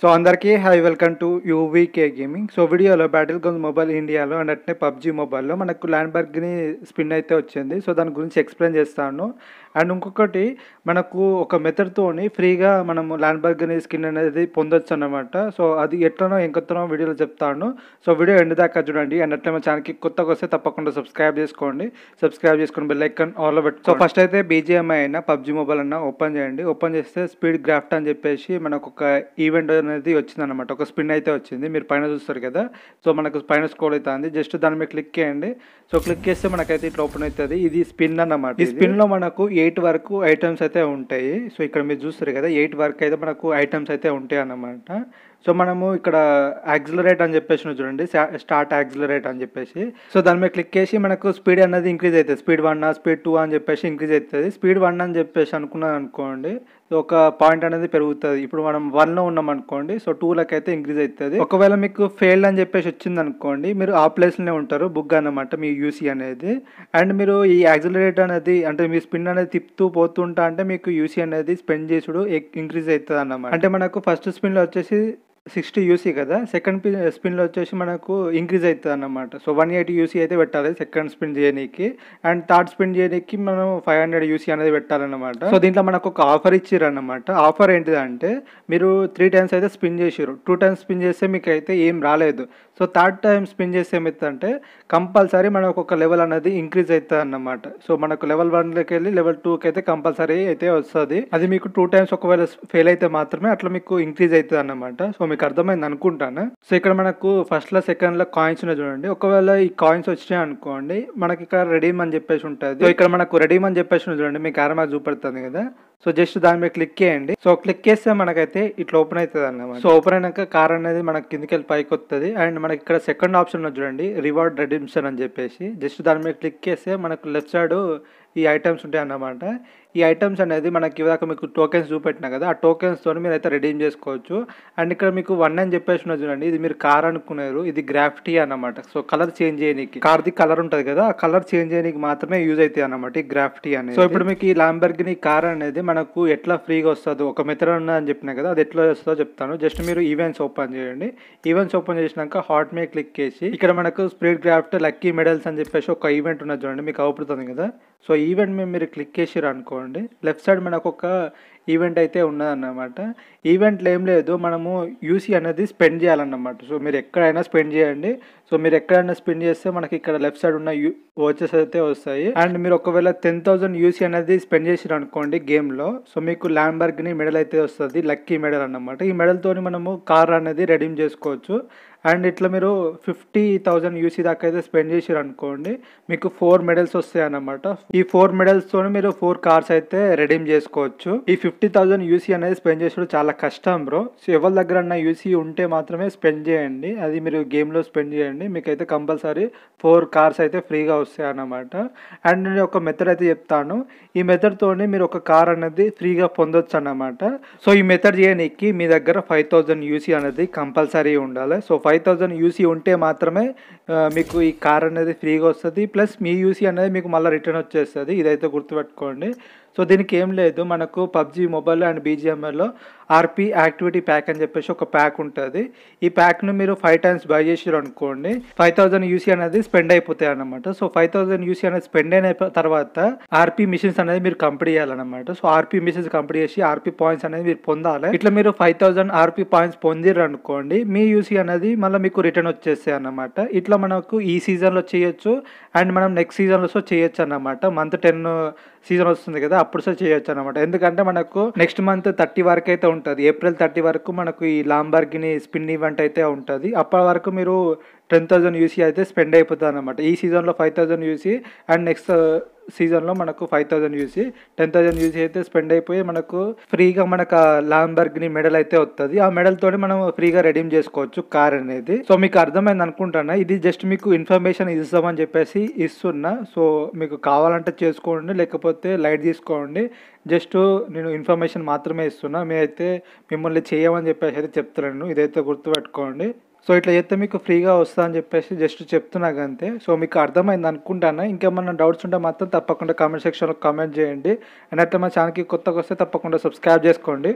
so అందరికీ hi welcome to UVK gaming so వీడియోలో battlegrounds mobile ఇండియాలో and అట్నే పబ్జీ మొబైల్లో మనకు బర్గ్ని స్పిన్ అయితే వచ్చింది సో దాని గురించి ఎక్స్ప్లెయిన్ చేస్తాను అండ్ ఇంకొకటి మనకు ఒక మెథడ్తో ఫ్రీగా మనం బర్గ్ని స్కిన్ అనేది పొందొచ్చు అనమాట సో అది ఎట్లనో ఎంకతనో వీడియోలో చెప్తాను సో వీడియో ఎండ్ దాకా చూడండి అండ్ అట్లే మా ఛానల్కి కొత్తగా వస్తే తప్పకుండా సబ్స్క్రైబ్ చేసుకోండి సబ్స్క్రైబ్ చేసుకుని బెల్ ఐకన్ ఆల్లో పెట్టు సో ఫస్ట్ అయితే బీజేఎంఐ అయినా పబ్జీ మొబైల్ అన్న ఓపెన్ చేయండి ఓపెన్ చేస్తే స్పీడ్ గ్రాఫ్ట్ అని చెప్పేసి మనకు ఒక ఈవెంట్ అనేది వచ్చిందనమాట ఒక స్పిన్ అయితే వచ్చింది మీరు పైన చూస్తారు కదా సో మనకు పైన స్కోర్ అయితే ఉంది జస్ట్ దాని మీద క్లిక్ చేయండి సో క్లిక్ చేస్తే మనకైతే ఇట్లా ఓపెన్ అవుతుంది ఇది స్పిన్ అన్నమాట ఈ స్పిన్ లో మనకు ఎయిట్ వరకు ఐటమ్స్ అయితే ఉంటాయి సో ఇక్కడ మీరు చూస్తారు కదా ఎయిట్ వరకు అయితే మనకు ఐటమ్స్ అయితే ఉంటాయి అన్నమాట సో మనము ఇక్కడ యాక్సిలరేట్ అని చెప్పేసి చూడండి స్టార్ట్ యాక్సిలరేట్ అని చెప్పేసి సో దాని మీద క్లిక్ చేసి మనకు స్పీడ్ అనేది ఇంక్రీజ్ అవుతుంది స్పీడ్ వన్ స్పీడ్ టూ అని చెప్పేసి ఇంక్రీజ్ అవుతుంది స్పీడ్ వన్ అని చెప్పేసి అనుకున్నాను అనుకోండి ఒక పాయింట్ అనేది పెరుగుతుంది ఇప్పుడు మనం వన్లో ఉన్నాం అనుకోండి సో టూలకు అయితే ఇంక్రీజ్ అవుతుంది ఒకవేళ మీకు ఫెయిల్ అని చెప్పేసి వచ్చింది అనుకోండి మీరు ఆ ప్లేస్లోనే ఉంటారు బుక్ అనమాట మీ యూసీ అనేది అండ్ మీరు ఈ యాక్సిలరేట్ అనేది అంటే మీ స్పిన్ అనేది తిప్పుతూ పోతుంటా అంటే మీకు యూసీ అనేది స్పెండ్ చేసుడు ఇంక్రీజ్ అవుతుంది అన్నమాట అంటే మనకు ఫస్ట్ స్పిన్లో వచ్చేసి సిక్స్టీ యూసీ కదా సెకండ్ పి స్పిన్లో వచ్చేసి మనకు ఇంక్రీజ్ అవుతుంది అన్నమాట సో వన్ ఎయిటీ యూసీ అయితే పెట్టాలి సెకండ్ స్పిన్ చేయడానికి అండ్ థర్డ్ స్పిన్ చేయడానికి మనం ఫైవ్ హండ్రెడ్ యూసీ అనేది పెట్టాలన్నమాట సో దీంట్లో మనకు ఒక ఆఫర్ ఇచ్చారు అన్నమాట ఆఫర్ ఏంటిదంటే మీరు త్రీ టైమ్స్ అయితే స్పిన్ చేసారు టూ టైమ్స్ స్పిన్ చేస్తే మీకు అయితే ఏం రాలేదు సో థర్డ్ టైం స్పిన్ చేస్తే ఏమవుతుందంటే కంపల్సరీ మనకు ఒక లెవెల్ అనేది ఇంక్రీజ్ అవుతుంది అన్నమాట సో మనకు లెవెల్ వన్లోకి వెళ్ళి లెవెల్ టూకి అయితే కంపల్సరీ అయితే వస్తుంది అది మీకు టూ టైమ్స్ ఒకవేళ ఫెయిల్ అయితే మాత్రమే అట్లా మీకు ఇంక్రీజ్ అవుతుంది అన్నమాట సో మీకు అర్థమైంది అనుకుంటాను సో ఇక్కడ మనకు ఫస్ట్ సెకండ్ లో కాయిన్స్ ఉన్నాయి చూడండి ఒకవేళ ఈ కాయిన్స్ వచ్చినాయి అనుకోండి మనకి ఇక్కడ రెడీమ్ అని చెప్పేసి ఉంటుంది సో ఇక్కడ మనకు రెడీమ్ అని చెప్పేసి చూడండి మీకు ఆరమా చూపెడుతుంది కదా సో జస్ట్ దాని మీద క్లిక్ చేయండి సో క్లిక్ చేస్తే మనకైతే ఇట్లా ఓపెన్ అవుతుంది అన్నమాట సో ఓపెన్ అయినాక కార్ అనేది మనకి కిందికి వెళ్ళి పైకి వస్తుంది అండ్ మనకి ఇక్కడ సెకండ్ ఆప్షన్ చూడండి రివార్డ్ రెడిమ్షన్ అని చెప్పేసి జస్ట్ దాని మీద క్లిక్ చేస్తే మనకు లెఫ్ట్ సైడ్ ఈ ఐటమ్స్ ఉంటాయి అన్నమాట ఈ ఐటమ్స్ అనేది మనకి ఇవాక మీకు టోకెన్స్ చూపెట్టినా కదా ఆ టోకెన్స్ తోని మీరు అయితే రెడీమ్ చేసుకోవచ్చు అండ్ ఇక్కడ మీకు వన్ అని చెప్పేసి చూడండి ఇది మీరు కార్ అనుకున్నారు ఇది గ్రాఫిటీ అనమాట సో కలర్ చేంజ్ చేయడానికి కార్ది కలర్ ఉంటుంది కదా ఆ కలర్ చేంజ్ చేయడానికి మాత్రమే యూజ్ అవుతాయి అనమాట ఈ గ్రాఫిటీ అనేది సో ఇప్పుడు మీకు ఈ లాంబర్గిని కార్ అనేది మనకు ఎట్లా ఫ్రీగా వస్తుందో ఒక మెథడ్ అని చెప్పిన కదా అది ఎట్లా వస్తుందో చెప్తాను జస్ట్ మీరు ఈవెంట్స్ ఓపెన్ చేయండి ఈవెంట్స్ ఓపెన్ చేసినాక హాట్ మీద క్లిక్ చేసి ఇక్కడ మనకు స్ప్రీడ్ క్రాఫ్ట్ లక్కీ మెడల్స్ అని చెప్పేసి ఒక ఈవెంట్ ఉన్నది చూడండి మీకు అవుపడుతుంది కదా సో ఈవెంట్ మీద మీరు క్లిక్ చేసిరు అనుకోండి లెఫ్ట్ సైడ్ మనకు ఒక ఈవెంట్ అయితే ఉన్నదన్నమాట ఈవెంట్లు ఏం లేదు మనము యూసీ అనేది స్పెండ్ చేయాలన్నమాట సో మీరు ఎక్కడైనా స్పెండ్ చేయండి సో మీరు ఎక్కడైనా స్పెండ్ చేస్తే మనకి ఇక్కడ లెఫ్ట్ సైడ్ ఉన్న యూ వాచెస్ అయితే వస్తాయి అండ్ మీరు ఒకవేళ టెన్ థౌసండ్ యూసీ అనేది స్పెండ్ చేసారు అనుకోండి గేమ్లో సో మీకు ల్యాండ్బర్గ్ని మెడల్ అయితే వస్తుంది లక్కీ మెడల్ అన్నమాట ఈ మెడల్తో మనము కార్ అనేది రెడీమ్ చేసుకోవచ్చు అండ్ ఇట్లా మీరు ఫిఫ్టీ థౌజండ్ యూసీ దాకా అయితే స్పెండ్ చేసారు అనుకోండి మీకు ఫోర్ మెడల్స్ వస్తాయి అన్నమాట ఈ ఫోర్ మెడల్స్తో మీరు ఫోర్ కార్స్ అయితే రెడీమ్ చేసుకోవచ్చు ఈ ఫిఫ్టీ థౌజండ్ యూసీ అనేది స్పెండ్ చేసడం చాలా కష్టం బ్రో సో ఎవరి దగ్గర అన్న యూసీ ఉంటే మాత్రమే స్పెండ్ చేయండి అది మీరు గేమ్లో స్పెండ్ చేయండి మీకైతే కంపల్సరీ ఫోర్ కార్స్ అయితే ఫ్రీగా వస్తాయి అన్నమాట అండ్ నేను ఒక మెథడ్ అయితే చెప్తాను ఈ మెథడ్తోనే మీరు ఒక కార్ అనేది ఫ్రీగా పొందొచ్చు అన్నమాట సో ఈ మెథడ్ చేయడానికి మీ దగ్గర ఫైవ్ థౌజండ్ యూసీ అనేది కంపల్సరీ ఉండాలి so five five thousand UC ఉంటే మాత్రమే మీకు ఈ కార్ అనేది ఫ్రీగా వస్తుంది ప్లస్ మీ యూసీ అనేది మీకు మళ్ళీ రిటర్న్ వచ్చేస్తుంది ఇదైతే గుర్తుపెట్టుకోండి సో దీనికి ఏం లేదు మనకు పబ్జి మొబైల్ అండ్ బీజిఎంఎల్లో ఆర్పీ యాక్టివిటీ ప్యాక్ అని చెప్పేసి ఒక ప్యాక్ ఉంటుంది ఈ ప్యాక్ను మీరు ఫైవ్ టైమ్స్ బై చేసారు అనుకోండి ఫైవ్ థౌసండ్ యూసీ అనేది స్పెండ్ అయిపోతాయి అనమాట సో ఫైవ్ థౌసండ్ యూసీ అనేది స్పెండ్ అయిన తర్వాత ఆర్పీ మిషన్స్ అనేది మీరు కంప్లీట్ చేయాలన్నమాట సో ఆర్పీ మిషన్స్ కంప్లీట్ చేసి ఆర్పీ పాయింట్స్ అనేది మీరు పొందాలి ఇట్లా మీరు ఫైవ్ థౌసండ్ ఆర్పీ పాయింట్స్ పొందిరు అనుకోండి మీ యూసీ అనేది మళ్ళీ మీకు రిటర్న్ వచ్చేస్తాయి అనమాట ఇట్లా మనకు ఈ సీజన్లో చేయొచ్చు అండ్ మనం నెక్స్ట్ సీజన్లో చేయొచ్చు అన్నమాట మంత్ టెన్ సీజన్ వస్తుంది కదా అప్పుడు సార్ చేయొచ్చు అనమాట ఎందుకంటే మనకు నెక్స్ట్ మంత్ థర్టీ వరకు అయితే ఉంటుంది ఏప్రిల్ థర్టీ వరకు మనకు ఈ లాంబర్గిని స్పిన్ ఈవెంట్ అయితే ఉంటుంది అప్పటి వరకు మీరు టెన్ థౌసండ్ యూసీ అయితే స్పెండ్ అయిపోతుంది అనమాట ఈ సీజన్లో five thousand UC and next సీజన్లో మనకు five thousand UC ten thousand UC అయితే స్పెండ్ అయిపోయి మనకు ఫ్రీగా మనకు లాంబర్గ్ని మెడల్ అయితే వస్తుంది ఆ మెడల్తో మనం ఫ్రీగా రెడీమ్ చేసుకోవచ్చు కార్ అనేది సో మీకు అర్థమైంది అనుకుంటున్నా ఇది జస్ట్ మీకు ఇన్ఫర్మేషన్ ఇస్తామని చెప్పేసి ఇస్తున్నా సో మీకు కావాలంటే చేసుకోండి లేకపోతే లైట్ తీసుకోండి జస్ట్ నేను ఇన్ఫర్మేషన్ మాత్రమే ఇస్తున్నా అయితే మిమ్మల్ని చేయమని చెప్పేసి అయితే చెప్తున్నాను ఇదైతే గుర్తుపెట్టుకోండి సో ఇట్లా చేస్తే మీకు ఫ్రీగా వస్తా అని చెప్పేసి జస్ట్ చెప్తున్నాక అంతే సో మీకు అర్థమైంది అనుకుంటాను ఇంకేమన్నా డౌట్స్ ఉంటే మాత్రం తప్పకుండా కామెంట్ సెక్షన్లో కామెంట్ చేయండి అండ్ అయితే మా ఛానల్కి కొత్తగా వస్తే తప్పకుండా సబ్స్క్రైబ్ చేసుకోండి